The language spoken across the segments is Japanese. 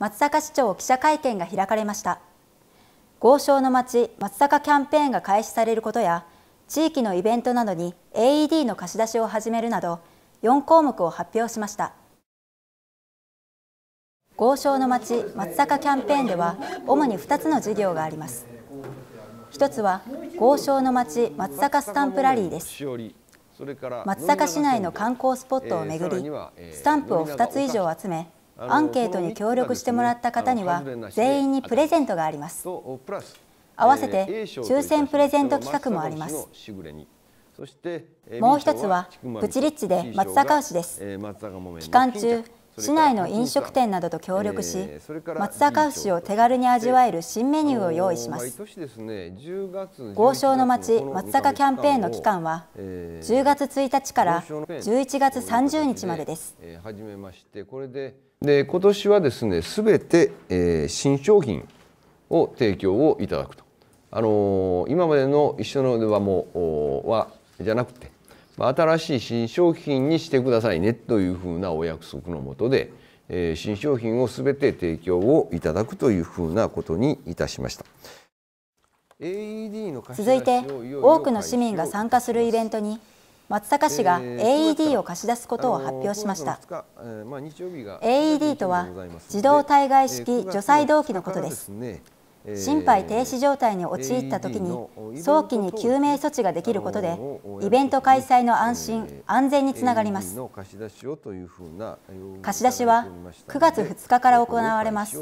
松阪市長記者会見が開かれました豪商の町松坂キャンペーンが開始されることや地域のイベントなどに AED の貸し出しを始めるなど4項目を発表しました豪商の町松坂キャンペーンでは主に2つの事業があります一つは豪商の町松坂スタンプラリーです松阪市内の観光スポットをめぐりスタンプを2つ以上集めアンケートに協力してもらった方には全員にプレゼントがあります合わせて抽選プレゼント企画もありますもう一つはプチリッチで松阪牛です期間中市内の飲食店などと協力し、松阪牛を手軽に味わえる新メニューを用意します。です、ね、月豪商の町松阪キャンペーンの期間は、え10月1日から11月30日までです。えめましてこれで今年はですね、すべて、えー、新商品を提供をいただくと。あのー、今までの一緒のではもうはじゃなくて。新しい新商品にしてくださいねというふうなお約束のもとで、え新商品を全て提供をいただくというふうなことにいたしました。続いて多くの市民が参加するイベントに松阪市が AED を貸し出すことを発表しました AED とは自動対外式除細動器のことです心肺停止状態に陥った時に早期に救命措置ができることでイベント開催の安心安全につながります貸し出しは9月2日から行われます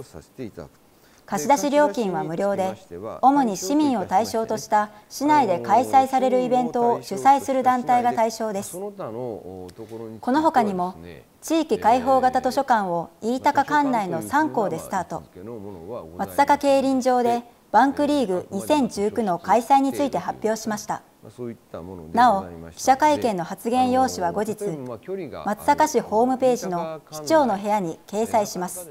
貸出料金は無料で主に市民を対象とした市内で開催されるイベントを主催する団体が対象ですこのほかにも地域開放型図書館を飯高管内の3校でスタート松坂競輪場でバンクリーグ2019の開催について発表しましたなお記者会見の発言用紙は後日松阪市ホームページの市長の部屋に掲載します